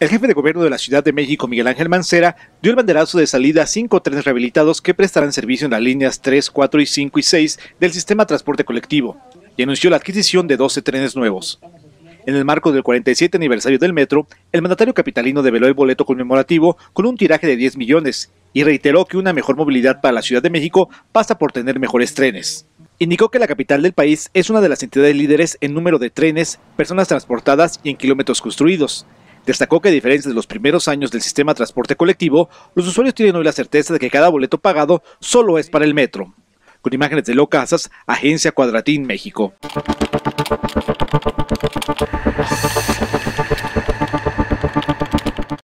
El jefe de gobierno de la Ciudad de México, Miguel Ángel Mancera, dio el banderazo de salida a cinco trenes rehabilitados que prestarán servicio en las líneas 3, 4 y 5 y 6 del sistema de transporte colectivo y anunció la adquisición de 12 trenes nuevos. En el marco del 47 aniversario del metro, el mandatario capitalino develó el boleto conmemorativo con un tiraje de 10 millones y reiteró que una mejor movilidad para la Ciudad de México pasa por tener mejores trenes. Indicó que la capital del país es una de las entidades líderes en número de trenes, personas transportadas y en kilómetros construidos, Destacó que a diferencia de los primeros años del sistema de transporte colectivo, los usuarios tienen hoy la certeza de que cada boleto pagado solo es para el metro. Con imágenes de Casas, Agencia Cuadratín México.